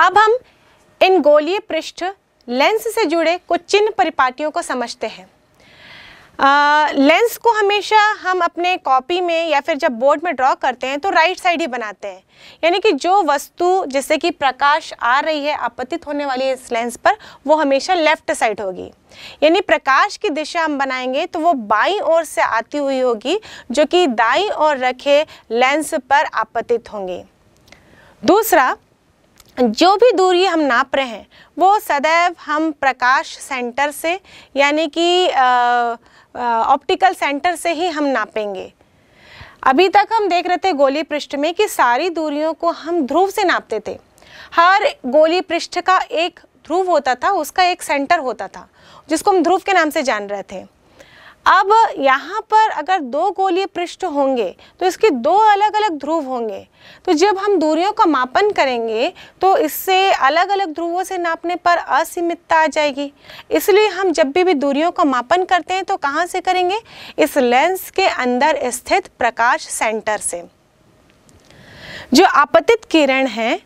अब हम इन गोलीय पृष्ठ लेंस से जुड़े कुछ चिन्ह परिपाटियों को समझते हैं आ, लेंस को हमेशा हम अपने कॉपी में या फिर जब बोर्ड में ड्रॉ करते हैं तो राइट साइड ही बनाते हैं यानी कि जो वस्तु जैसे कि प्रकाश आ रही है आपतित होने वाली है इस लेंस पर वो हमेशा लेफ्ट साइड होगी यानी प्रकाश की दिशा हम बनाएंगे तो वो बाई ओर से आती हुई होगी जो कि दाई ओर रखे लेंस पर आपतित होंगी दूसरा जो भी दूरी हम नाप रहे हैं वो सदैव हम प्रकाश सेंटर से यानी कि ऑप्टिकल सेंटर से ही हम नापेंगे अभी तक हम देख रहे थे गोली पृष्ठ में कि सारी दूरियों को हम ध्रुव से नापते थे हर गोली पृष्ठ का एक ध्रुव होता था उसका एक सेंटर होता था जिसको हम ध्रुव के नाम से जान रहे थे अब यहाँ पर अगर दो गोलीय पृष्ठ होंगे तो इसके दो अलग अलग ध्रुव होंगे तो जब हम दूरियों का मापन करेंगे तो इससे अलग अलग ध्रुवों से नापने पर असीमितता आ जाएगी इसलिए हम जब भी भी दूरियों का मापन करते हैं तो कहाँ से करेंगे इस लेंस के अंदर स्थित प्रकाश सेंटर से जो आपतित किरण है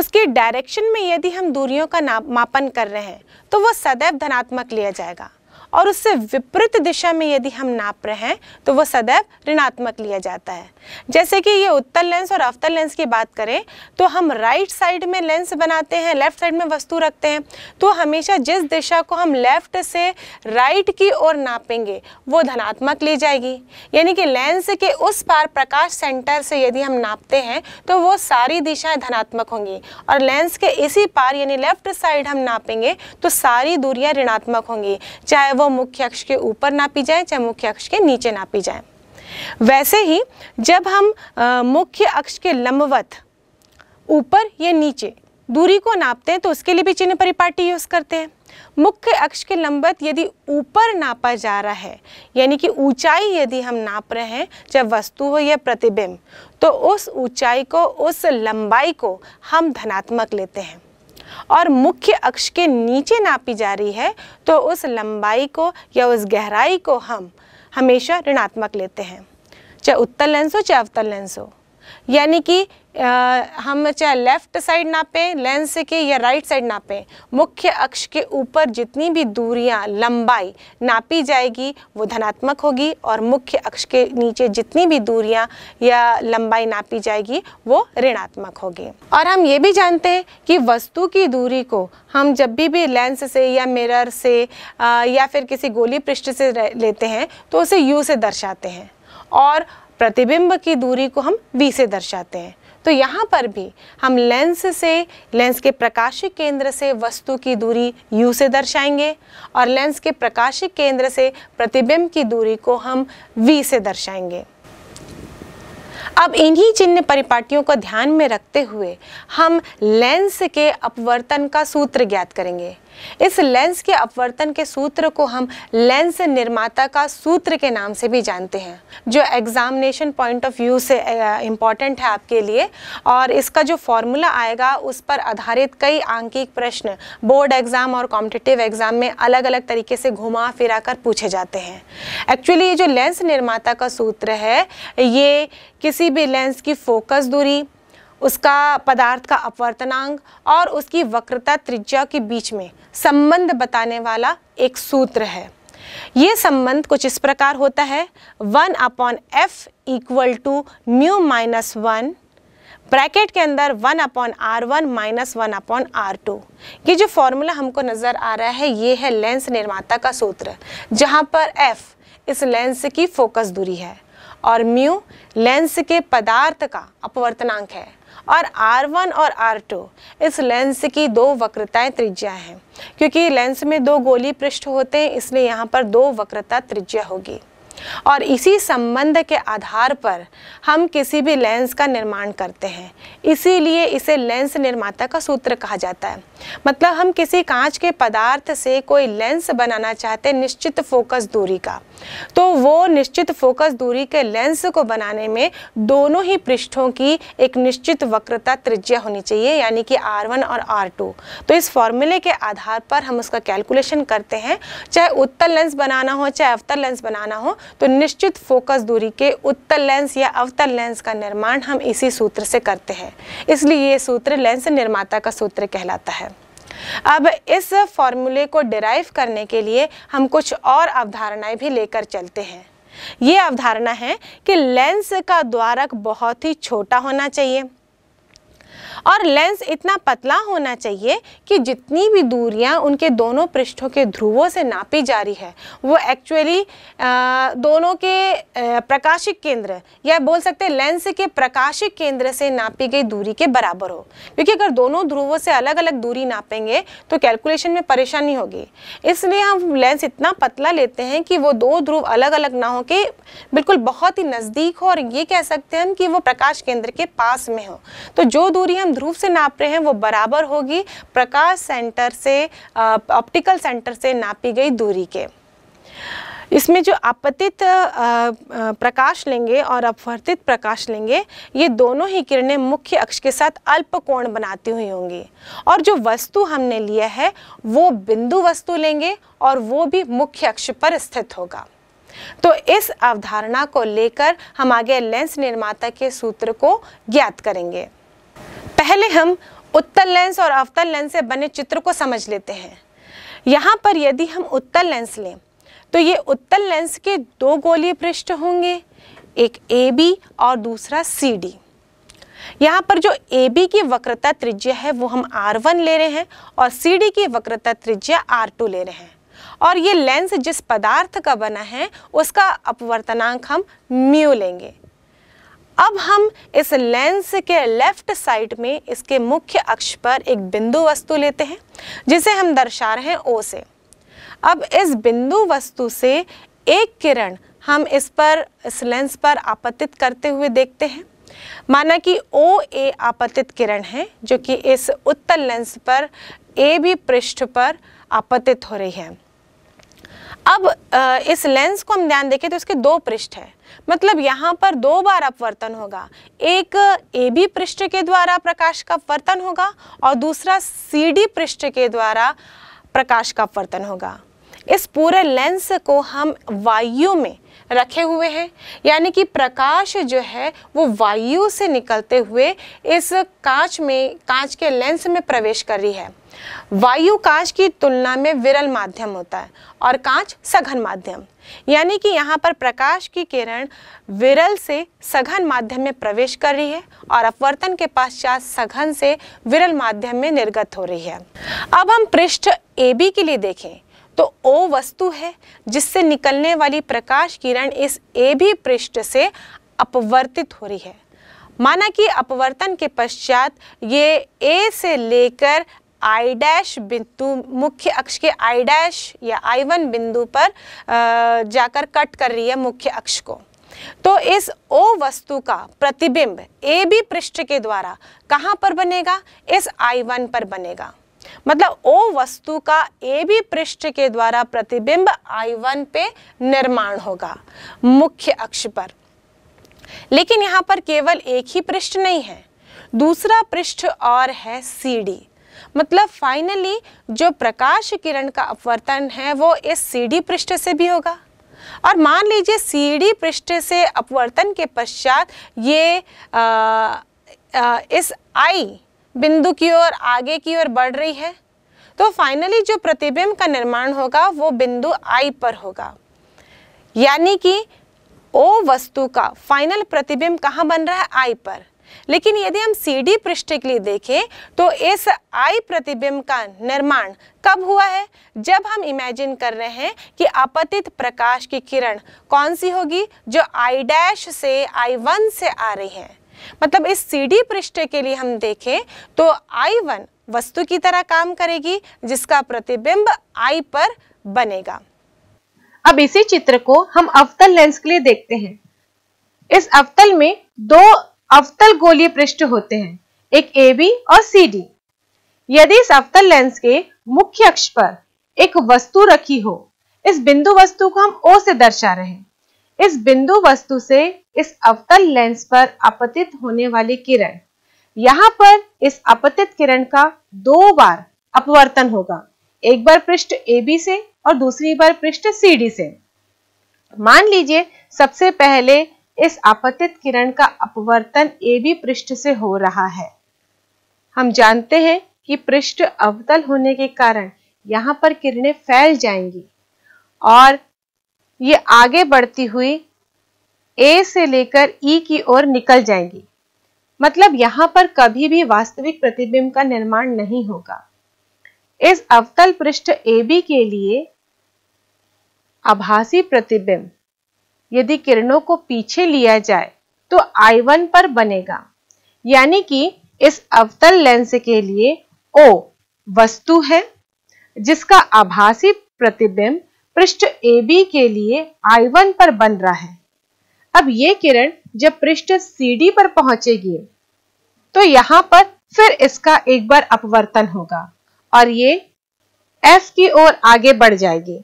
उसके डायरेक्शन में यदि हम दूरियों का मापन कर रहे हैं तो वो सदैव धनात्मक लिया जाएगा और उससे विपरीत दिशा में यदि हम नाप रहे हैं तो वह सदैव ऋणात्मक लिया जाता है जैसे कि ये उत्तर लेंस और अवतल लेंस की बात करें तो हम राइट साइड में लेंस बनाते हैं लेफ्ट साइड में वस्तु रखते हैं तो हमेशा जिस दिशा को हम लेफ्ट से राइट की ओर नापेंगे वो धनात्मक ली जाएगी यानी कि लेंस के उस पार प्रकाश सेंटर से यदि हम नापते हैं तो वो सारी दिशाएं धनात्मक होंगी और लेंस के इसी पार यानी लेफ्ट साइड हम नापेंगे तो सारी दूरियां ऋणात्मक होंगी चाहे वो मुख्य अक्ष के ऊपर नापी जाए चाहे मुख्य अक्ष के नीचे नापी जाए वैसे ही जब हम मुख्य अक्ष के लंबवत ऊपर या नीचे दूरी को नापते हैं तो उसके लिए भी चिन्ह परिपाटी यूज़ करते हैं मुख्य अक्ष के लंबवत यदि ऊपर नापा जा रहा है यानी कि ऊंचाई यदि हम नाप रहे हैं जब वस्तु हो या प्रतिबिंब तो उस ऊंचाई को उस लंबाई को हम धनात्मक लेते हैं और मुख्य अक्ष के नीचे नापी जा रही है तो उस लंबाई को या उस गहराई को हम हमेशा ऋणात्मक लेते हैं चाहे उत्तर लेंस हो चाहे अवतल लेंस हो यानी कि हम चाहे लेफ्ट साइड नापें लेंस के या राइट साइड नापें मुख्य अक्ष के ऊपर जितनी भी दूरियां लंबाई नापी जाएगी वो धनात्मक होगी और मुख्य अक्ष के नीचे जितनी भी दूरियां या लंबाई नापी जाएगी वो ऋणात्मक होगी और हम ये भी जानते हैं कि वस्तु की दूरी को हम जब भी भी लेंस से या मिरर से या फिर किसी गोली पृष्ठ से लेते हैं तो उसे यू से दर्शाते हैं और प्रतिबिंब की दूरी को हम वी से दर्शाते हैं तो यहाँ पर भी हम लेंस से लेंस के प्रकाशिक केंद्र से वस्तु की दूरी u से दर्शाएंगे और लेंस के प्रकाशिक केंद्र से प्रतिबिंब की दूरी को हम v से दर्शाएंगे अब इन्हीं चिन्ह परिपाटियों को ध्यान में रखते हुए हम लेंस के अपवर्तन का सूत्र ज्ञात करेंगे इस लेंस के अपवर्तन के सूत्र को हम लेंस निर्माता का सूत्र के नाम से भी जानते हैं जो एग्जामिनेशन पॉइंट ऑफ व्यू से इम्पॉर्टेंट है आपके लिए और इसका जो फॉर्मूला आएगा उस पर आधारित कई आंकिक प्रश्न बोर्ड एग्ज़ाम और कॉम्पिटिटिव एग्ज़ाम में अलग अलग तरीके से घुमा फिरा कर पूछे जाते हैं एक्चुअली ये जो लेंस निर्माता का सूत्र है ये किसी भी लेंस की फोकस दूरी उसका पदार्थ का अपवर्तनांग और उसकी वक्रता त्रिज्या के बीच में संबंध बताने वाला एक सूत्र है ये संबंध कुछ इस प्रकार होता है one upon F equal to mu minus one bracket के अंदर one upon R one minus one upon R two ये जो फॉर्मूला हमको नज़र आ रहा है ये है लेंस निर्माता का सूत्र जहाँ पर एफ इस लेंस की फोकस दूरी है और म्यू लेंस के पदार्थ का अपवर्तनांक है और R1 और R2 इस लेंस की दो वक्रताएं त्रिज्या हैं क्योंकि लेंस में दो गोली पृष्ठ होते हैं इसलिए यहाँ पर दो वक्रता त्रिज्या होगी और इसी संबंध के आधार पर हम किसी भी लेंस का निर्माण करते हैं इसीलिए इसे लेंस निर्माता का सूत्र कहा जाता है मतलब हम किसी कांच के पदार्थ से कोई लेंस बनाना चाहते हैं निश्चित फोकस दूरी का तो वो निश्चित फोकस दूरी के लेंस को बनाने में दोनों ही पृष्ठों की एक निश्चित वक्रता त्रिज्या होनी चाहिए यानी कि आर वन और आर टू तो इस फॉर्मूले के आधार पर हम उसका कैलकुलेशन करते हैं चाहे उत्तर लेंस बनाना हो चाहे अवतर लेंस बनाना हो तो निश्चित फोकस दूरी के उत्तल लेंस या अवतल लेंस का निर्माण हम इसी सूत्र से करते हैं इसलिए ये सूत्र लेंस निर्माता का सूत्र कहलाता है अब इस फॉर्मूले को डिराइव करने के लिए हम कुछ और अवधारणाएं भी लेकर चलते हैं ये अवधारणा है कि लेंस का द्वारक बहुत ही छोटा होना चाहिए और लेंस इतना पतला होना चाहिए कि जितनी भी दूरियां उनके दोनों पृष्ठों के ध्रुवों से नापी जा रही है वो एक्चुअली दोनों के प्रकाशिक केंद्र या बोल सकते हैं लेंस के प्रकाशिक केंद्र से नापी गई दूरी के बराबर हो क्योंकि अगर दोनों ध्रुवों से अलग अलग दूरी नापेंगे तो कैलकुलेशन में परेशानी होगी इसलिए हम लेंस इतना पतला लेते हैं कि वो दो ध्रुव अलग अलग ना हो के बिल्कुल बहुत ही नज़दीक हो और ये कह सकते हैं हम कि वो प्रकाश केंद्र के पास में हो तो जो दूरी हम ध्रुव से नाप रहे हैं वो बराबर होगी प्रकाश सेंटर से ऑप्टिकल सेंटर से नापी गई दूरी के इसमें जो आपतित प्रकाश लेंगे और अपवर्तित प्रकाश लेंगे ये दोनों ही किरणें मुख्य अक्ष के साथ अल्प कोण बनाती हुई होंगी और जो वस्तु हमने लिया है वो बिंदु वस्तु लेंगे और वो भी मुख्य अक्ष पर स्थित होगा तो इस अवधारणा को लेकर हम आगे लेंस निर्माता के सूत्र को ज्ञात करेंगे पहले हम उत्तल लेंस और अवतल लेंस से बने चित्र को समझ लेते हैं यहाँ पर यदि हम उत्तल लेंस लें तो ये उत्तल लेंस के दो गोलीय पृष्ठ होंगे एक ए बी और दूसरा सी डी यहाँ पर जो ए बी की वक्रता त्रिज्या है वो हम आर वन ले रहे हैं और सी डी की वक्रता त्रिज्या आर टू ले रहे हैं और ये लेंस जिस पदार्थ का बना है उसका अपवर्तनांक हम म्यू लेंगे अब हम इस लेंस के लेफ्ट साइड में इसके मुख्य अक्ष पर एक बिंदु वस्तु लेते हैं जिसे हम दर्शा रहे हैं ओ से अब इस बिंदु वस्तु से एक किरण हम इस पर इस लेंस पर आपतित करते हुए देखते हैं माना कि ओ ए आपतित किरण है जो कि इस उत्तल लेंस पर ए बी पृष्ठ पर आपतित हो रही है अब इस लेंस को हम ध्यान देखें तो इसके दो पृष्ठ हैं मतलब यहाँ पर दो बार अपवर्तन होगा एक ए बी पृष्ठ के द्वारा प्रकाश का अपवर्तन होगा और दूसरा सी डी पृष्ठ के द्वारा प्रकाश का अपवर्तन होगा इस पूरे लेंस को हम वायु में रखे हुए हैं यानी कि प्रकाश जो है वो वायु से निकलते हुए इस कांच में कांच के लेंस में प्रवेश कर रही है वायु कांच की तुलना में विरल माध्यम होता है और कांच सघन माध्यम यानी कि यहाँ पर प्रकाश की किरण विरल से सघन माध्यम में प्रवेश कर रही है और अपवर्तन के पश्चात सघन से विरल माध्यम में निर्गत हो रही है अब हम पृष्ठ ए बी के लिए देखें तो ओ वस्तु है जिससे निकलने वाली प्रकाश किरण इस ए बी पृष्ठ से अपवर्तित हो रही है माना कि अपवर्तन के पश्चात ये ए से लेकर आई डैश बिंदु मुख्य अक्ष के आई डैश या आई वन बिंदु पर जाकर कट कर रही है मुख्य अक्ष को तो इस ओ वस्तु का प्रतिबिंब ए बी पृष्ठ के द्वारा कहाँ पर बनेगा इस आई वन पर बनेगा मतलब ओ वस्तु का ए बी पृष्ठ के द्वारा प्रतिबिंब आई वन पे निर्माण होगा मुख्य अक्ष पर लेकिन यहाँ पर केवल एक ही पृष्ठ नहीं है दूसरा पृष्ठ और है सी डी मतलब फाइनली जो प्रकाश किरण का अपवर्तन है वो इस सीढ़ी पृष्ठ से भी होगा और मान लीजिए सीढ़ी पृष्ठ से अपवर्तन के पश्चात ये आ, आ, इस आई बिंदु की ओर आगे की ओर बढ़ रही है तो फाइनली जो प्रतिबिंब का निर्माण होगा वो बिंदु आई पर होगा यानी कि ओ वस्तु का फाइनल प्रतिबिंब कहाँ बन रहा है आई पर लेकिन यदि हम सी डी पृष्ठ के लिए देखें तो इस आई प्रतिबिंब का निर्माण कब हुआ है जब हम इमेजिन कर रहे हैं कि आपतित प्रकाश की किरण कौन सी होगी जो आई डैश से आई वन से आ रही है मतलब इस सी डी पृष्ठ के लिए हम देखें तो आई वन वस्तु की तरह काम करेगी जिसका प्रतिबिंब आई पर बनेगा अब इसी चित्र को हम अवतल लेंस के लिए देखते हैं इस अवतल में दो अवतल गोलीय पृष्ठ होते हैं एक ए बी और सी डी यदि इस अवतल लेंस के मुख्य अक्ष पर एक वस्तु रखी हो इस बिंदु वस्तु को हम ओ से दर्शा रहे हैं इस बिंदु वस्तु से इस अवतल लेंस पर आपतित होने वाली किरण यहाँ पर इस आपतित किरण का दो बार अपवर्तन होगा एक बार पृष्ठ ए बी से और दूसरी बार पृष्ठ सी डी से मान लीजिए सबसे पहले इस आपतित किरण का अपवर्तन ए बी पृष्ठ से हो रहा है हम जानते हैं कि पृष्ठ अवतल होने के कारण यहाँ पर किरणें फैल जाएंगी और ये आगे बढ़ती हुई ए से लेकर ई e की ओर निकल जाएंगी मतलब यहाँ पर कभी भी वास्तविक प्रतिबिंब का निर्माण नहीं होगा इस अवतल पृष्ठ ए बी के लिए आभासी प्रतिबिंब यदि किरणों को पीछे लिया जाए तो आई वन पर बनेगा यानी कि इस अवतल लेंस के लिए O वस्तु है जिसका आभासी प्रतिबिंब पृष्ठ AB के लिए आई वन पर बन रहा है अब ये किरण जब पृष्ठ सी डी पर पहुंचेगी तो यहाँ पर फिर इसका एक बार अपवर्तन होगा और ये एफ की ओर आगे बढ़ जाएगी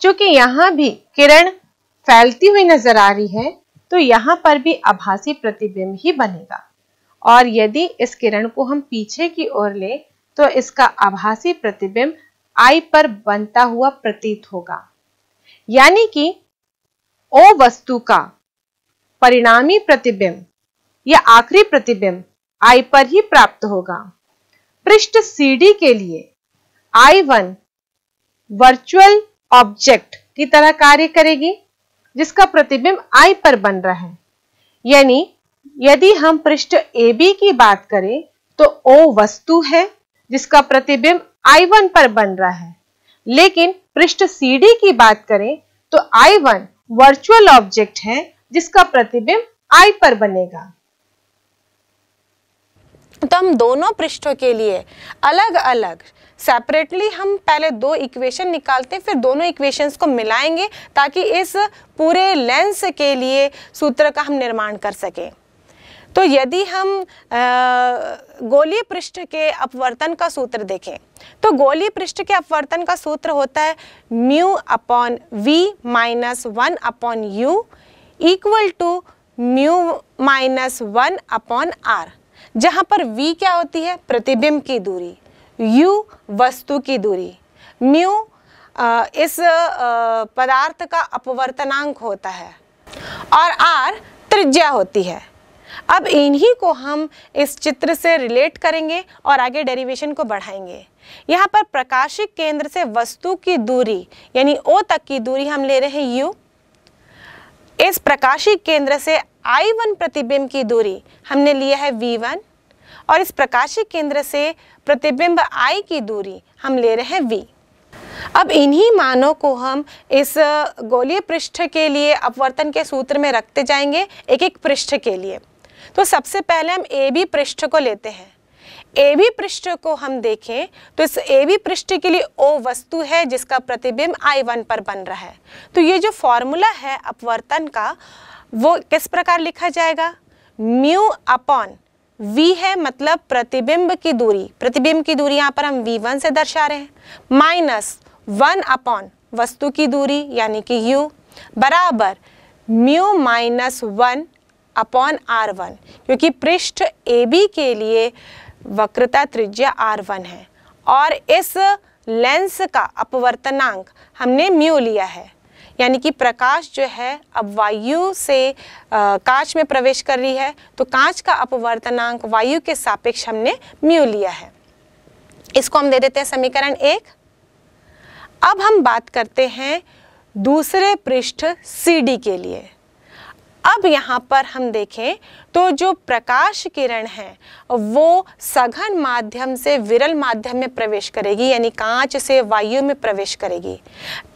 क्योंकि यहाँ भी किरण फैलती हुई नजर आ रही है तो यहाँ पर भी आभासी प्रतिबिंब ही बनेगा और यदि इस किरण को हम पीछे की ओर ले तो इसका आभासी प्रतिबिंब आई पर बनता हुआ प्रतीत होगा यानी कि ओ वस्तु का परिणामी प्रतिबिंब या आखिरी प्रतिबिंब आई पर ही प्राप्त होगा पृष्ठ सीडी के लिए आई वन वर्चुअल ऑब्जेक्ट की तरह कार्य करेगी जिसका प्रतिबिंब आई पर बन रहा है यानी यदि हम पृष्ठ ए बी की बात करें तो ओ वस्तु है जिसका प्रतिबिंब आई वन पर बन रहा है लेकिन पृष्ठ सी डी की बात करें तो आई वन वर्चुअल ऑब्जेक्ट है जिसका प्रतिबिंब आई पर बनेगा तो हम दोनों पृष्ठों के लिए अलग अलग सेपरेटली हम पहले दो इक्वेशन निकालते हैं फिर दोनों इक्वेशंस को मिलाएंगे ताकि इस पूरे लेंस के लिए सूत्र का हम निर्माण कर सकें तो यदि हम गोली पृष्ठ के अपवर्तन का सूत्र देखें तो गोली पृष्ठ के अपवर्तन का सूत्र होता है mu upon we minus one upon you equal to mu minus one upon R जहाँ पर v क्या होती है प्रतिबिंब की दूरी u वस्तु की दूरी म्यू इस पदार्थ का अपवर्तनांक होता है और r त्रिज्या होती है अब इन्हीं को हम इस चित्र से रिलेट करेंगे और आगे डेरिवेशन को बढ़ाएंगे यहाँ पर प्रकाशिक केंद्र से वस्तु की दूरी यानी ओ तक की दूरी हम ले रहे हैं यू इस प्रकाशिक केंद्र से आई वन प्रतिबिंब की दूरी हमने लिया है वी वन और इस प्रकाशीय केंद्र से प्रतिबिंब आई की दूरी हम ले रहे हैं वी अब इन्हीं मानों को हम इस गोलीय पृष्ठ के लिए अपवर्तन के सूत्र में रखते जाएंगे एक एक पृष्ठ के लिए तो सबसे पहले हम ए बी पृष्ठ को लेते हैं ए बी पृष्ठ को हम देखें तो इस ए बी पृष्ठ के लिए ओ वस्तु है जिसका प्रतिबिंब आई वन पर बन रहा है तो ये जो फॉर्मूला है अपवर्तन का वो किस प्रकार लिखा जाएगा म्यू अपॉन वी है मतलब प्रतिबिंब की दूरी प्रतिबिंब की दूरी यहाँ पर हम वी वन से दर्शा रहे हैं माइनस वन अपॉन वस्तु की दूरी यानी कि u बराबर mu minus one upon R one क्योंकि पृष्ठ ए बी के लिए वक्रता त्रिज्या आर वन है और इस लेंस का अपवर्तनांक हमने म्यू लिया है यानी कि प्रकाश जो है अब वायु से कांच में प्रवेश कर रही है तो कांच का अपवर्तनांक वायु के सापेक्ष हमने म्यू लिया है इसको हम दे देते हैं समीकरण एक अब हम बात करते हैं दूसरे पृष्ठ सी के लिए अब यहाँ पर हम देखें तो जो प्रकाश किरण है वो सघन माध्यम से विरल माध्यम में प्रवेश करेगी यानी कांच से वायु में प्रवेश करेगी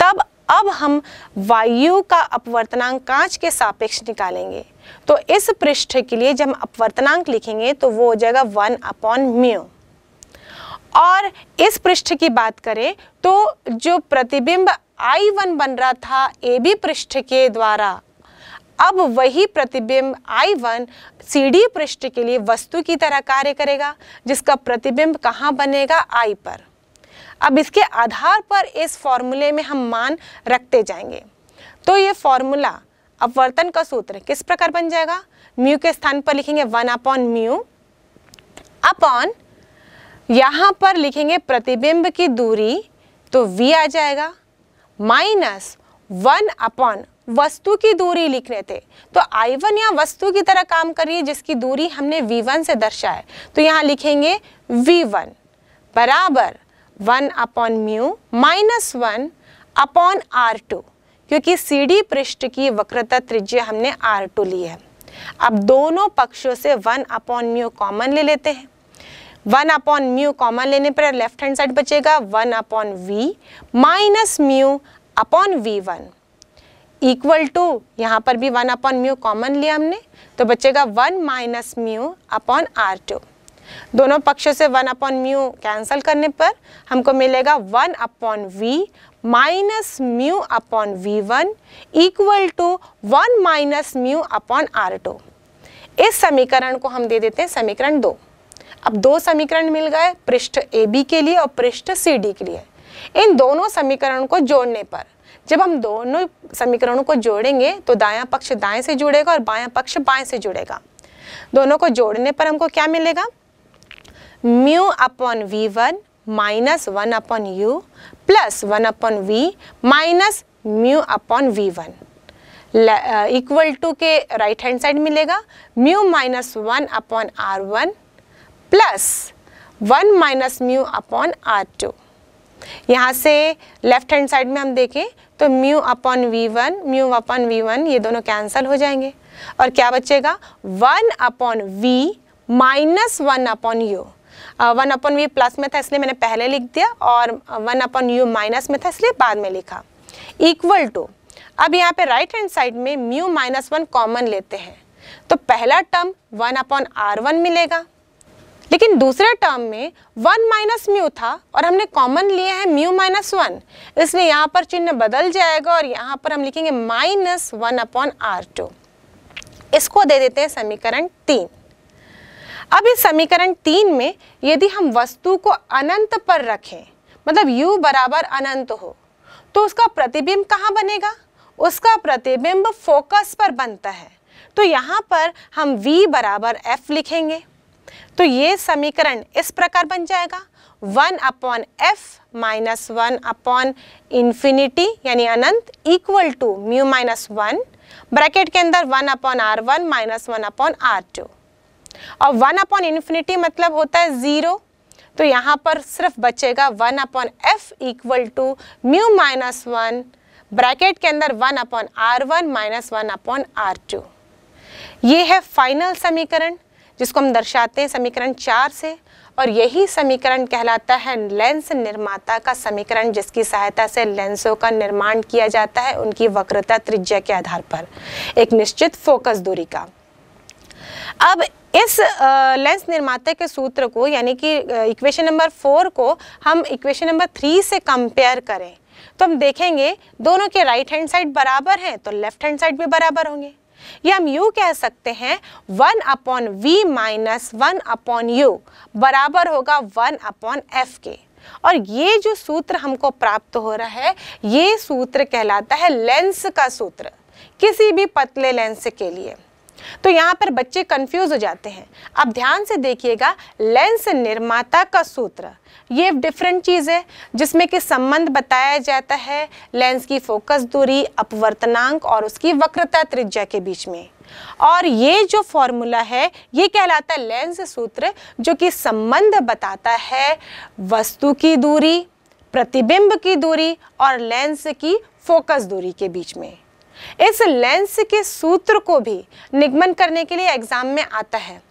तब अब हम वायु का अपवर्तनांक कांच के सापेक्ष निकालेंगे तो इस पृष्ठ के लिए जब हम अपवर्तनांक लिखेंगे तो वो हो जाएगा वन अपॉन म्यू और इस पृष्ठ की बात करें तो जो प्रतिबिंब आई वन बन रहा था ए बी पृष्ठ के द्वारा अब वही प्रतिबिंब आई वन सी डी पृष्ठ के लिए वस्तु की तरह कार्य करेगा जिसका प्रतिबिंब कहाँ बनेगा आई पर अब इसके आधार पर इस फॉर्मूले में हम मान रखते जाएंगे तो ये फॉर्मूला अपवर्तन का सूत्र किस प्रकार बन जाएगा म्यू के स्थान पर लिखेंगे वन अपॉन म्यू अपॉन यहाँ पर लिखेंगे प्रतिबिंब की दूरी तो v आ जाएगा माइनस वन अपॉन वस्तु की दूरी लिख रहे थे तो आई वन यहाँ वस्तु की तरह काम कर रही है जिसकी दूरी हमने v1 से दर्शा है तो यहाँ लिखेंगे v1 बराबर one upon mu minus one upon R two क्योंकि सी डी पृष्ठ की वक्रता त्रिज्या हमने आर टू ली है अब दोनों पक्षों से वन अपॉन म्यू कॉमन ले लेते हैं वन अपॉन म्यू कॉमन लेने पर लेफ्ट हैंड साइड बचेगा one upon we minus mu upon V one equal to यहाँ पर भी वन अपॉन म्यू कॉमन लिया हमने तो बचेगा one minus mu upon R two दोनों पक्षों से वन अपॉन म्यू कैंसिल करने पर हमको मिलेगा one upon we minus mu upon V one equal to one minus mu upon R two इस समीकरण को हम दे देते हैं समीकरण दो अब दो समीकरण मिल गए पृष्ठ ए बी के लिए और पृष्ठ सी डी के लिए इन दोनों समीकरण को जोड़ने पर जब हम दोनों समीकरणों को जोड़ेंगे तो दायां पक्ष दाएं से जुड़ेगा और बायां पक्ष बाएं से जुड़ेगा दोनों को जोड़ने पर हमको क्या मिलेगा mu upon V one minus one upon U plus one upon we minus mu upon V one equal to के राइट हैंड साइड मिलेगा mu minus one upon R one plus one minus mu upon R two यहाँ से left hand side में हम देखें तो mu upon V one mu upon V one ये दोनों कैंसिल हो जाएंगे और क्या बचेगा one upon we minus one upon U one upon V plus में था इसलिए मैंने पहले लिख दिया और वन अपन यू माइनस में था इसलिए बाद में लिखा इक्वल टू अब यहाँ पे राइट हैंड साइड में म्यू माइनस वन कॉमन लेते हैं तो पहला term one upon R one मिलेगा लेकिन दूसरे टर्म में वन माइनस म्यू था और हमने कॉमन लिया है म्यू माइनस वन इसलिए यहाँ पर चिन्ह बदल जाएगा और यहाँ पर हम लिखेंगे minus one upon R two इसको दे देते हैं समीकरण तीन अब इस समीकरण तीन में यदि हम वस्तु को अनंत पर रखें मतलब u बराबर अनंत हो तो उसका प्रतिबिंब कहाँ बनेगा उसका प्रतिबिंब फोकस पर बनता है तो यहाँ पर हम v बराबर f लिखेंगे तो ये समीकरण इस प्रकार बन जाएगा one upon F minus one upon infinity यानी अनंत equal to mu minus one bracket के अंदर one upon R one minus one upon R two और वन अपॉन इन्फिनिटी मतलब होता है ज़ीरो तो यहाँ पर सिर्फ बचेगा one upon F equal to mu minus one bracket के अंदर one upon R one minus one upon R two ये है फाइनल समीकरण जिसको हम दर्शाते हैं समीकरण चार से और यही समीकरण कहलाता है लेंस निर्माता का समीकरण जिसकी सहायता से लेंसों का निर्माण किया जाता है उनकी वक्रता त्रिज्या के आधार पर एक निश्चित फोकस दूरी का अब इस लेंस निर्माता के सूत्र को यानी कि इक्वेशन नंबर फोर को हम इक्वेशन नंबर थ्री से कंपेयर करें तो हम देखेंगे दोनों के राइट हैंड साइड बराबर हैं तो लेफ्ट हैंड साइड भी बराबर होंगे या हम यू कह सकते हैं one upon we minus one upon U बराबर होगा वन अपॉन एफ के और ये जो सूत्र हमको प्राप्त हो रहा है ये सूत्र कहलाता है लेंस का सूत्र किसी भी पतले लेंस के लिए तो यहाँ पर बच्चे कंफ्यूज हो जाते हैं अब ध्यान से देखिएगा लेंस निर्माता का सूत्र ये डिफरेंट चीज़ है जिसमें कि संबंध बताया जाता है लेंस की फोकस दूरी अपवर्तनांक और उसकी वक्रता त्रिज्या के बीच में और ये जो फॉर्मूला है ये कहलाता है लेंस सूत्र जो कि संबंध बताता है वस्तु की दूरी प्रतिबिंब की दूरी और लेंस की फोकस दूरी के बीच में इस लेंस के सूत्र को भी निगमन करने के लिए एग्जाम में आता है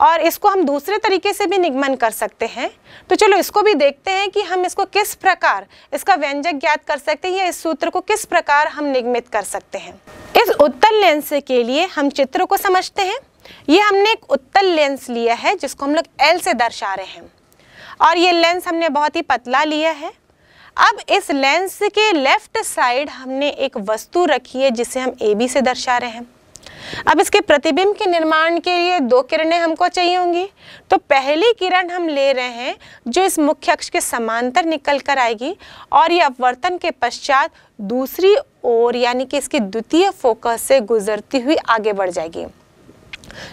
और इसको हम दूसरे तरीके से भी निगमन कर सकते हैं तो चलो इसको भी देखते हैं कि हम इसको किस प्रकार इसका व्यंजक ज्ञात कर सकते हैं या इस सूत्र को किस प्रकार हम निगमित कर सकते हैं इस उत्तल लेंस के लिए हम चित्र को समझते हैं ये हमने एक उत्तल लेंस लिया है जिसको हम लोग एल से दर्शा रहे हैं और ये लेंस हमने बहुत ही पतला लिया है अब इस लेंस के लेफ्ट साइड हमने एक वस्तु रखी है जिसे हम ए बी से दर्शा रहे हैं अब इसके प्रतिबिंब के निर्माण के लिए दो किरणें हमको चाहिए होंगी तो पहली किरण हम ले रहे हैं जो इस मुख्य अक्ष के समांतर निकल कर आएगी और ये अपवर्तन के पश्चात दूसरी ओर यानी कि इसके द्वितीय फोकस से गुजरती हुई आगे बढ़ जाएगी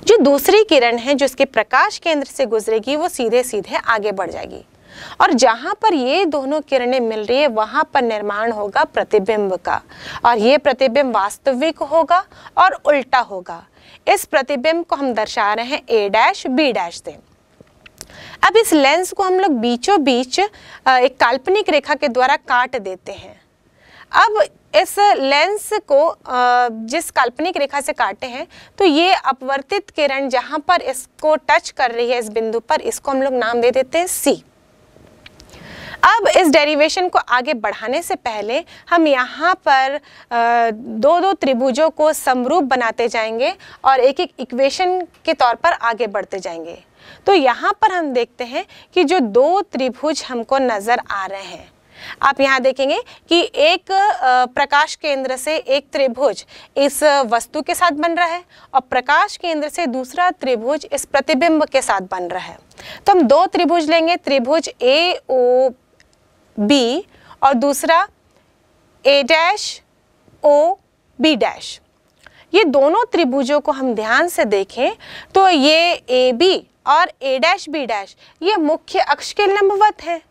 जो दूसरी किरण है जो इसके प्रकाश केंद्र से गुजरेगी वो सीधे सीधे आगे बढ़ जाएगी और जहाँ पर ये दोनों किरणें मिल रही है वहाँ पर निर्माण होगा प्रतिबिंब का और ये प्रतिबिंब वास्तविक होगा और उल्टा होगा इस प्रतिबिंब को हम दर्शा रहे हैं ए डैश बी डैश से अब इस लेंस को हम लोग बीचों बीच एक काल्पनिक रेखा के द्वारा काट देते हैं अब इस लेंस को जिस काल्पनिक रेखा से काटे हैं तो ये अपवर्तित किरण जहाँ पर इसको टच कर रही है इस बिंदु पर इसको हम लोग नाम दे देते हैं सी अब इस डेरिवेशन को आगे बढ़ाने से पहले हम यहाँ पर दो दो त्रिभुजों को समरूप बनाते जाएंगे और एक एक इक्वेशन के तौर पर आगे बढ़ते जाएंगे तो यहाँ पर हम देखते हैं कि जो दो त्रिभुज हमको नज़र आ रहे हैं आप यहाँ देखेंगे कि एक प्रकाश केंद्र से एक त्रिभुज इस वस्तु के साथ बन रहा है और प्रकाश केंद्र से दूसरा त्रिभुज इस प्रतिबिंब के साथ बन रहा है तो हम दो त्रिभुज लेंगे त्रिभुज ए ओ बी और दूसरा A dash O B dash ये दोनों त्रिभुजों को हम ध्यान से देखें तो ये ए बी और ए डैश बी डैश ये मुख्य अक्ष के लंबवत हैं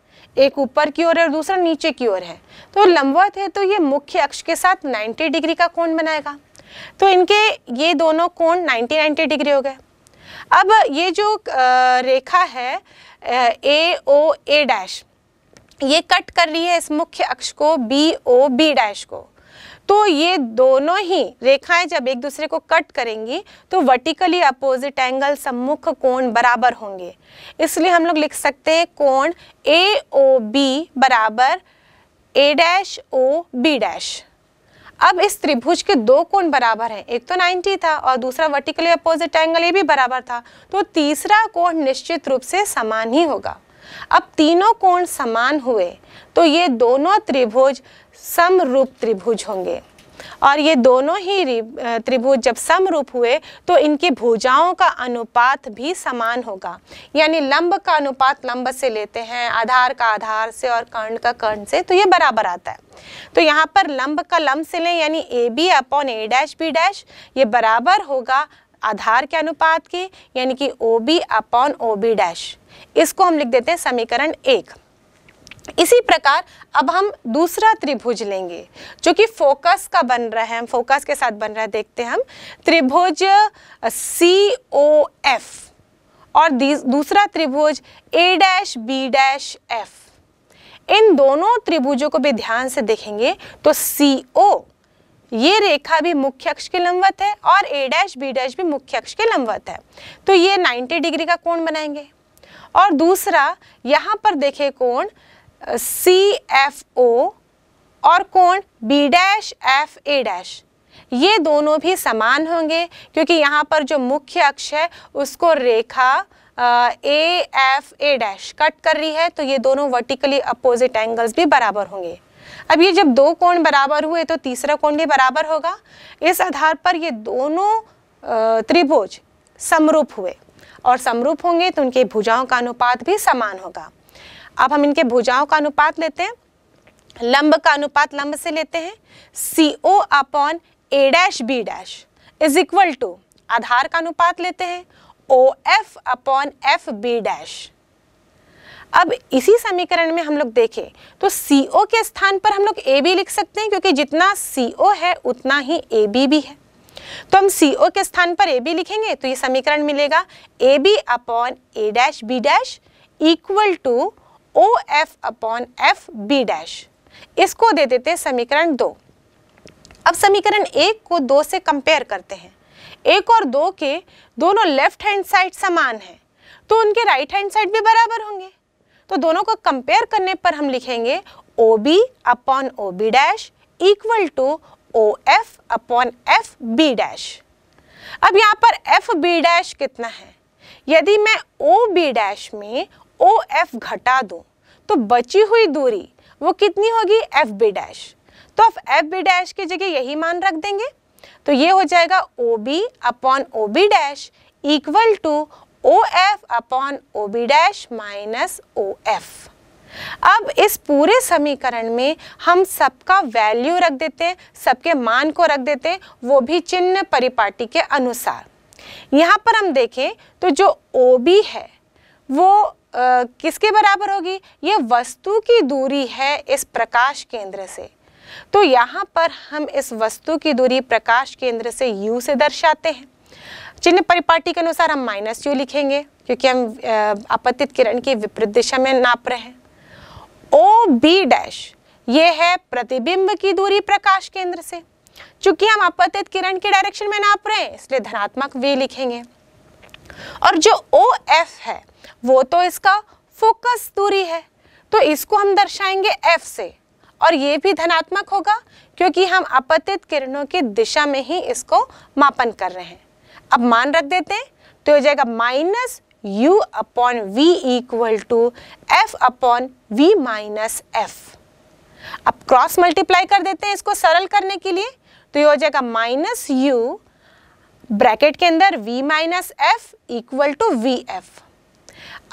एक ऊपर की ओर है और दूसरा नीचे की ओर है तो लंबवत है तो ये मुख्य अक्ष के साथ 90 डिग्री का कोण बनाएगा तो इनके ये दोनों कोण 90 90 डिग्री हो गए अब ये जो रेखा है ए ओ ए डैश ये कट कर रही है इस मुख्य अक्ष को बी ओ बी डैश को तो ये दोनों ही रेखाएं जब एक दूसरे को कट करेंगी तो वर्टिकली अपोजिट एंगल सम्मुख कोण बराबर होंगे इसलिए हम लोग लिख सकते हैं कोण ए ओ बी बराबर A dash O B dash अब इस त्रिभुज के दो कोण बराबर हैं एक तो 90 था और दूसरा वर्टिकली अपोजिट एंगल ये भी बराबर था तो तीसरा कोण निश्चित रूप से समान ही होगा अब तीनों कोण समान हुए तो ये दोनों त्रिभुज समरूप त्रिभुज होंगे और ये दोनों ही त्रिभुज जब समरूप हुए तो इनकी भुजाओं का अनुपात भी समान होगा यानी लंब का अनुपात लंब से लेते हैं आधार का आधार से और कर्ण का कर्ण से तो ये बराबर आता है तो यहाँ पर लंब का लंब से लें यानी A B upon A dash B dash ये बराबर होगा आधार के अनुपात की यानी कि O B upon O B dash इसको हम लिख देते हैं समीकरण एक इसी प्रकार अब हम दूसरा त्रिभुज लेंगे जो कि फोकस का बन रहा है हम फोकस के साथ बन रहा है देखते हैं हम त्रिभुज सी ओ एफ और दूसरा त्रिभुज A dash B dash F इन दोनों त्रिभुजों को भी ध्यान से देखेंगे तो सी ओ ये रेखा भी मुख्य अक्ष के लंबवत है और ए डैश बी डैश भी मुख्य अक्ष के लंबवत है तो ये 90 डिग्री का कोण बनाएंगे और दूसरा यहाँ पर देखे कोण सी एफ ओ और कोण B dash F A dash ये दोनों भी समान होंगे क्योंकि यहाँ पर जो मुख्य अक्ष है उसको रेखा A F A dash cut कर रही है तो ये दोनों वर्टिकली अपोजिट एंगल्स भी बराबर होंगे अब ये जब दो कोण बराबर हुए तो तीसरा कोण भी बराबर होगा इस आधार पर ये दोनों त्रिभुज समरूप हुए और समरूप होंगे तो उनके भुजाओं का अनुपात भी समान होगा अब हम इनके भुजाओं का अनुपात लेते हैं लंब का अनुपात लंब से लेते हैं C O upon A dash B dash is equal to आधार का अनुपात लेते हैं O F upon F B dash अब इसी समीकरण में हम लोग देखें तो सी ओ के स्थान पर हम लोग ए बी लिख सकते हैं क्योंकि जितना सी ओ है उतना ही ए बी भी है तो हम सी ओ के स्थान पर ए बी लिखेंगे तो ये समीकरण मिलेगा A B upon A dash B dash equal to O F upon F B dash इसको दे देते हैं समीकरण दो अब समीकरण एक को दो से कंपेयर करते हैं एक और दो के दोनों लेफ्ट हैंड साइड समान हैं तो उनके राइट हैंड साइड भी बराबर होंगे तो दोनों को कंपेयर करने पर हम लिखेंगे O B upon O B dash equal to O F upon F B dash अब यहाँ पर एफ बी डैश कितना है यदि मैं ओ बी डैश में ओ एफ घटा दूँ तो बची हुई दूरी वो कितनी होगी एफ बी डैश तो आप एफ बी डैश की जगह यही मान रख देंगे तो ये हो जाएगा O B upon O B dash equal to O F upon O B dash minus O F अब इस पूरे समीकरण में हम सबका वैल्यू रख देते हैं सबके मान को रख देते हैं वो भी चिन्ह परिपाटी के अनुसार यहाँ पर हम देखें तो जो ओ बी है वो आ, किसके बराबर होगी ये वस्तु की दूरी है इस प्रकाश केंद्र से तो यहाँ पर हम इस वस्तु की दूरी प्रकाश केंद्र से यू से दर्शाते हैं चिन्ह परिपाटी के अनुसार हम माइनस यू लिखेंगे क्योंकि हम आपतित किरण की विपरीत दिशा में नाप रहे हैं ओ बी डैश ये है प्रतिबिंब की दूरी प्रकाश केंद्र से चूंकि हम आपतित किरण के डायरेक्शन में नाप रहे हैं इसलिए धनात्मक वी लिखेंगे और जो ओ एफ है वो तो इसका फोकस दूरी है तो इसको हम दर्शाएंगे एफ से और ये भी धनात्मक होगा क्योंकि हम आपतित किरणों की दिशा में ही इसको मापन कर रहे हैं अब मान रख देते हैं तो हो जाएगा minus u upon we equal to F upon we minus F अब क्रॉस मल्टीप्लाई कर देते हैं इसको सरल करने के लिए तो ये हो जाएगा माइनस यू ब्रैकेट के अंदर v minus F equal to V F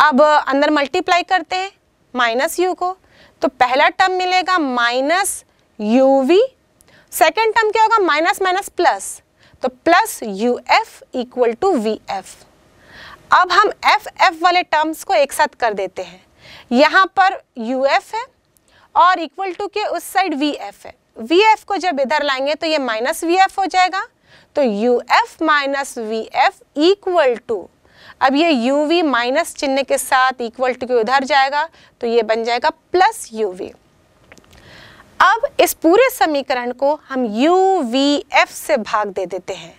अब अंदर मल्टीप्लाई करते हैं माइनस यू को तो पहला टर्म मिलेगा minus you V second term क्या होगा माइनस माइनस प्लस तो plus U F equal to V F अब हम एफ एफ वाले टर्म्स को एक साथ कर देते हैं यहाँ पर यू एफ है और इक्वल टू के उस साइड वी एफ है वी एफ को जब इधर लाएंगे तो ये माइनस वी एफ हो जाएगा तो U F minus V F equal to अब ये यू वी माइनस चिन्ह के साथ इक्वल टू के उधर जाएगा तो ये बन जाएगा प्लस यू वी अब इस पूरे समीकरण को हम यू वी एफ से भाग दे देते हैं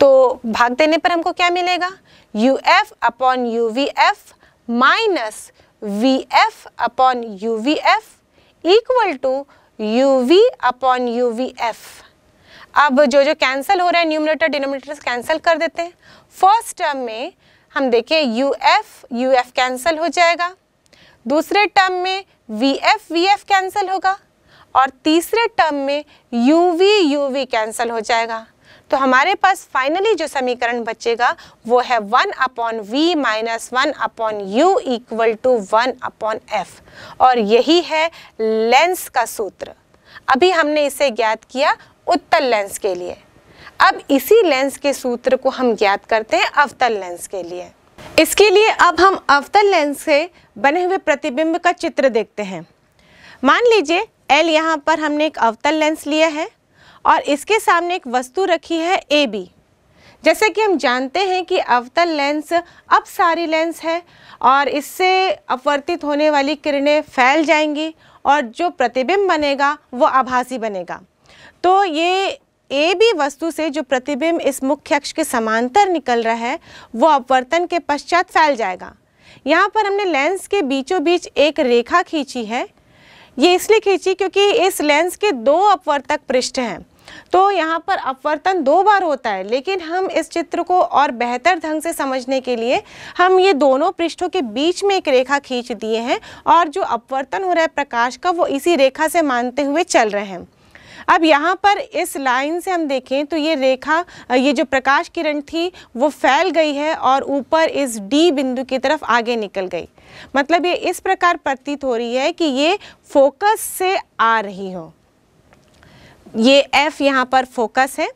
तो भाग देने पर हमको क्या मिलेगा you F upon U V F minus we F upon U V F equal to you V upon U V F अब जो जो कैंसिल हो रहा है न्यूमिनेटर डिनोमिनेटर कैंसिल कर देते हैं फर्स्ट टर्म में हम देखें U F U F cancel हो जाएगा दूसरे टर्म में V F V F cancel होगा और तीसरे टर्म में you we you we cancel हो जाएगा तो हमारे पास फाइनली जो समीकरण बचेगा वो है one upon we minus one upon you equal to one upon f और यही है लेंस का सूत्र अभी हमने इसे ज्ञात किया उत्तल लेंस के लिए अब इसी लेंस के सूत्र को हम ज्ञात करते हैं अवतल लेंस के लिए इसके लिए अब हम अवतल लेंस से बने हुए प्रतिबिंब का चित्र देखते हैं मान लीजिए एल यहाँ पर हमने एक अवतल लेंस लिया है और इसके सामने एक वस्तु रखी है ए बी जैसे कि हम जानते हैं कि अवतल लेंस अब सारी लेंस है और इससे अपवर्तित होने वाली किरणें फैल जाएंगी और जो प्रतिबिंब बनेगा वो आभासी बनेगा तो ये ए बी वस्तु से जो प्रतिबिंब इस मुख्य अक्ष के समांतर निकल रहा है वो अपवर्तन के पश्चात फैल जाएगा यहाँ पर हमने लेंस के बीचों बीच एक रेखा खींची है ये इसलिए खींची क्योंकि इस लेंस के दो अपवर्तक पृष्ठ हैं तो यहाँ पर अपवर्तन दो बार होता है लेकिन हम इस चित्र को और बेहतर ढंग से समझने के लिए हम ये दोनों पृष्ठों के बीच में एक रेखा खींच दिए हैं और जो अपवर्तन हो रहा है प्रकाश का वो इसी रेखा से मानते हुए चल रहे हैं अब यहाँ पर इस लाइन से हम देखें तो ये रेखा ये जो प्रकाश किरण थी वो फैल गई है और ऊपर इस डी बिंदु की तरफ आगे निकल गई मतलब ये इस प्रकार प्रतीत हो रही है कि ये फोकस से आ रही हो ये एफ यहाँ पर फोकस है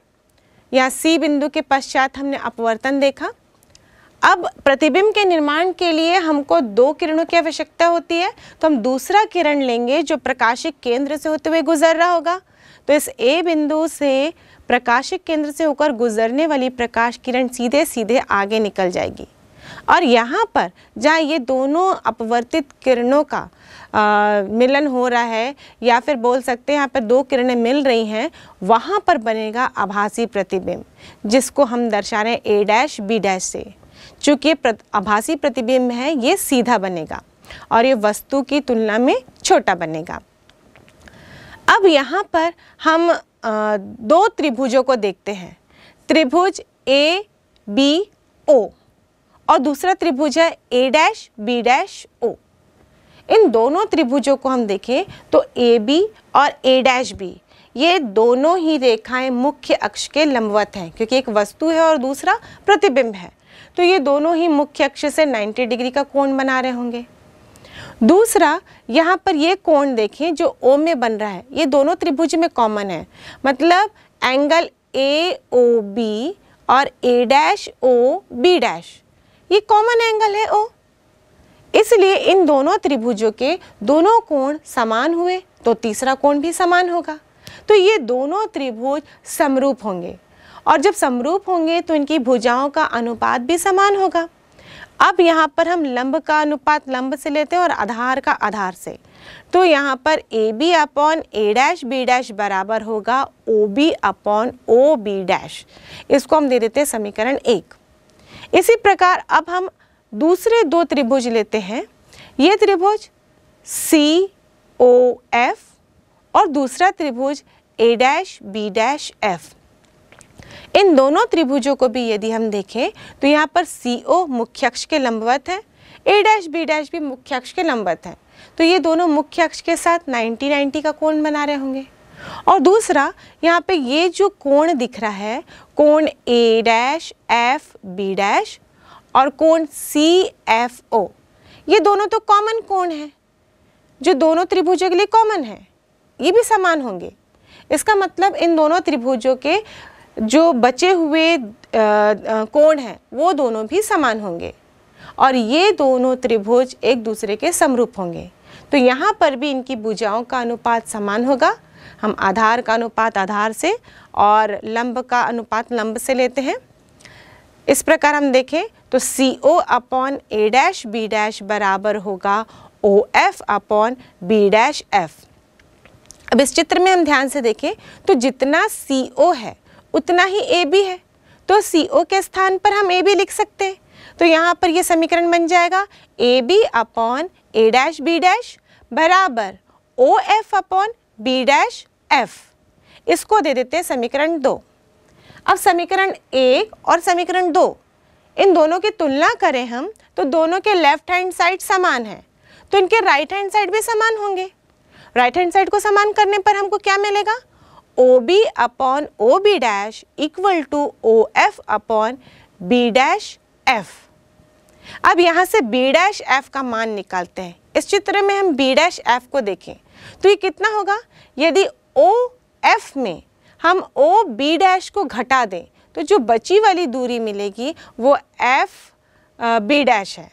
या सी बिंदु के पश्चात हमने अपवर्तन देखा अब प्रतिबिंब के निर्माण के लिए हमको दो किरणों की आवश्यकता होती है तो हम दूसरा किरण लेंगे जो प्रकाशिक केंद्र से होते हुए गुजर रहा होगा तो इस ए बिंदु से प्रकाशिक केंद्र से होकर गुजरने वाली प्रकाश किरण सीधे सीधे आगे निकल जाएगी और यहाँ पर जहाँ ये दोनों अपवर्तित किरणों का आ, मिलन हो रहा है या फिर बोल सकते हैं यहाँ पर दो किरणें मिल रही हैं वहाँ पर बनेगा आभासी प्रतिबिंब जिसको हम दर्शा रहे हैं ए डैश बी डैश से चूँकि ये आभासी प्रतिबिंब है ये सीधा बनेगा और ये वस्तु की तुलना में छोटा बनेगा अब यहाँ पर हम आ, दो त्रिभुजों को देखते हैं त्रिभुज ए बी ओ और दूसरा त्रिभुज है A dash B dash O इन दोनों त्रिभुजों को हम देखें तो ए बी और ए डैश बी ये दोनों ही रेखाएं मुख्य अक्ष के लंबवत हैं क्योंकि एक वस्तु है और दूसरा प्रतिबिंब है तो ये दोनों ही मुख्य अक्ष से 90 डिग्री का कोण बना रहे होंगे दूसरा यहाँ पर ये कोण देखें जो ओ में बन रहा है ये दोनों त्रिभुज में कॉमन है मतलब एंगल ए ओ बी और A dash O B dash ये कॉमन एंगल है ओ इसलिए इन दोनों त्रिभुजों के दोनों कोण समान हुए तो तीसरा कोण भी समान होगा तो ये दोनों त्रिभुज समरूप होंगे और जब समरूप होंगे तो इनकी भुजाओं का अनुपात भी समान होगा अब यहाँ पर हम लंब का अनुपात लंब से लेते हैं और आधार का आधार से तो यहाँ पर A B upon A dash B dash बराबर होगा O B upon O B dash इसको हम दे देते हैं समीकरण एक इसी प्रकार अब हम दूसरे दो त्रिभुज लेते हैं ये त्रिभुज सी ओ एफ और दूसरा त्रिभुज A dash B dash F इन दोनों त्रिभुजों को भी यदि हम देखें तो यहाँ पर सी ओ मुख्यक्ष के लंबवत है ए डैश बी डैश भी मुख्यक्ष के लंबवत है तो ये दोनों मुख्यक्ष के साथ 90 90 का कोण बना रहे होंगे और दूसरा यहाँ पे ये जो कोण दिख रहा है कोण A dash F B dash और कोण सी एफ ओ ये दोनों तो कॉमन कोण है जो दोनों त्रिभुजों के लिए कॉमन है ये भी समान होंगे इसका मतलब इन दोनों त्रिभुजों के जो बचे हुए कोण हैं वो दोनों भी समान होंगे और ये दोनों त्रिभुज एक दूसरे के समरूप होंगे तो यहाँ पर भी इनकी भुजाओं का अनुपात समान होगा हम आधार का अनुपात आधार से और लंब का अनुपात लंब से लेते हैं इस प्रकार हम देखें तो C O upon A dash B dash बराबर होगा O F upon B dash F अब इस चित्र में हम ध्यान से देखें तो जितना सी ओ है उतना ही ए बी है तो सी ओ के स्थान पर हम ए बी लिख सकते हैं तो यहाँ पर यह समीकरण बन जाएगा A B upon A dash B dash बराबर O F upon B dash F इसको दे देते हैं समीकरण दो अब समीकरण एक और समीकरण दो इन दोनों की तुलना करें हम तो दोनों के लेफ्ट हैंड साइड समान है तो इनके राइट हैंड साइड भी समान होंगे राइट हैंड साइड को समान करने पर हमको क्या मिलेगा O B upon O B dash equal to O F upon B dash F अब यहाँ से बी डैश एफ का मान निकालते हैं इस चित्र में हम बी डैश एफ को देखें तो ये कितना होगा यदि ओ एफ में हम ओ बी डैश को घटा दें तो जो बची वाली दूरी मिलेगी वो एफ बी डैश है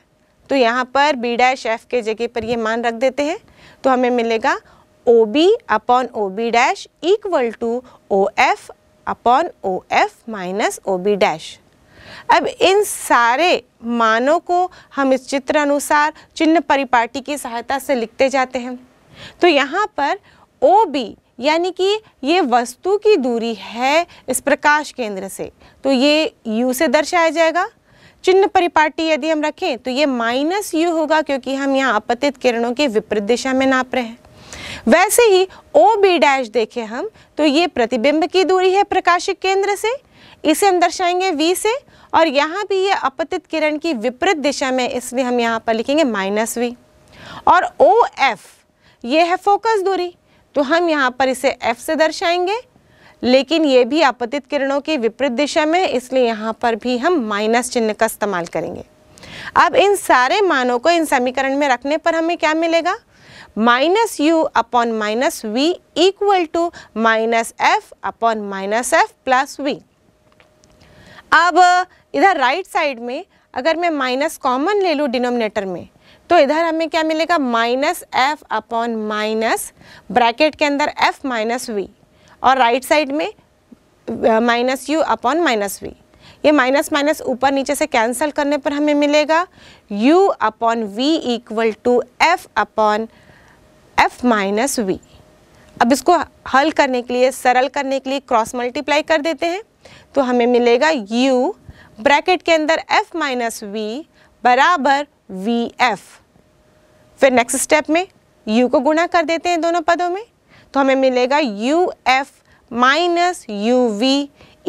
तो यहाँ पर बी डैश एफ के जगह पर ये मान रख देते हैं तो हमें मिलेगा O B upon O B dash equal to O F upon O F minus O B dash अब इन सारे मानों को हम इस चित्र अनुसार चिन्ह परिपाटी की सहायता से लिखते जाते हैं तो यहाँ पर ओ बी यानी कि ये वस्तु की दूरी है इस प्रकाश केंद्र से तो ये यू से दर्शाया जाएगा चिन्ह परिपाटी यदि हम रखें तो ये माइनस यू होगा क्योंकि हम यहाँ अपतित किरणों के विपरीत दिशा में नाप रहे हैं वैसे ही ओ बी डैश देखें हम तो ये प्रतिबिंब की दूरी है प्रकाशिक केंद्र से इसे हम दर्शाएंगे वी से और यहाँ भी ये अपतित किरण की विपरीत दिशा में इसलिए हम यहाँ पर लिखेंगे माइनस वी और ओ एफ ये है फोकस दूरी तो हम यहाँ पर इसे एफ से दर्शाएंगे लेकिन ये भी आपतित किरणों की विपरीत दिशा में इसलिए यहाँ पर भी हम माइनस चिन्ह का इस्तेमाल करेंगे अब इन सारे मानों को इन समीकरण में रखने पर हमें क्या मिलेगा minus u upon minus v equal to minus f upon minus f plus v अब इधर राइट साइड में अगर मैं माइनस कॉमन ले लूँ डिनोमिनेटर में तो इधर हमें क्या मिलेगा minus f upon minus bracket के अंदर एफ माइनस वी और राइट साइड में minus u upon minus v ये माइनस माइनस ऊपर नीचे से कैंसिल करने पर हमें मिलेगा u upon we equal to F upon F minus v अब इसको हल करने के लिए सरल करने के लिए क्रॉस मल्टीप्लाई कर देते हैं तो हमें मिलेगा u ब्रैकेट के अंदर f माइनस वी बराबर वी एफ़ फिर नेक्स्ट स्टेप में u को गुणा कर देते हैं दोनों पदों में तो हमें मिलेगा U F minus you v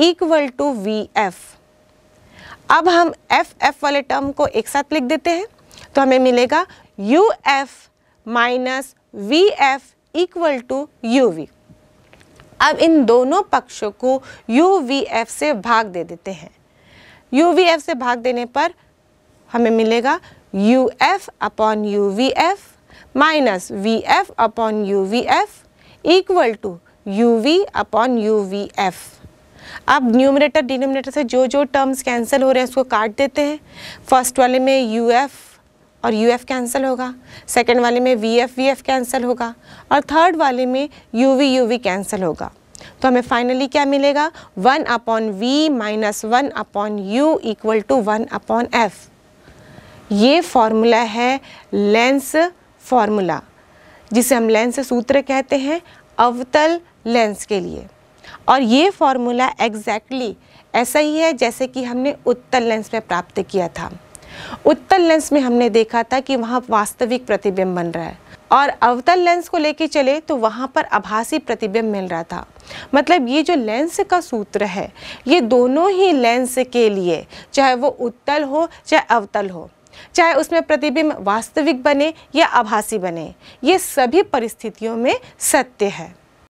equal to V F अब हम एफ एफ वाले टर्म को एक साथ लिख देते हैं तो हमें मिलेगा U F minus V F equal to you v अब इन दोनों पक्षों को यू वी एफ से भाग दे देते हैं यू वी एफ से भाग देने पर हमें मिलेगा UF upon UVF minus VF upon UVF equal to UV upon UVF. अब न्यूमरेटर डिनोमिनेटर से जो जो टर्म्स कैंसिल हो रहे हैं उसको काट देते हैं फर्स्ट वाले में यू एफ और यू एफ कैंसिल होगा सेकेंड वाले में V F V F cancel होगा और थर्ड वाले में you we you we cancel होगा तो हमें फाइनली क्या मिलेगा one upon we minus one upon you equal to one upon f ये फॉर्मूला है लेंस फॉर्मूला जिसे हम लेंस सूत्र कहते हैं अवतल लेंस के लिए और ये फॉर्मूला एग्जैक्टली ऐसा ही है जैसे कि हमने उत्तल लेंस में प्राप्त किया था उत्तल लेंस में हमने देखा था कि वहाँ वास्तविक प्रतिबिंब बन रहा है और अवतल लेंस को लेके चले तो वहाँ पर आभासी प्रतिबिंब मिल रहा था मतलब ये जो लेंस का सूत्र है ये दोनों ही लेंस के लिए चाहे वो उत्तल हो चाहे अवतल हो चाहे उसमें प्रतिबिंब वास्तविक बने या आभासी बने ये सभी परिस्थितियों में सत्य है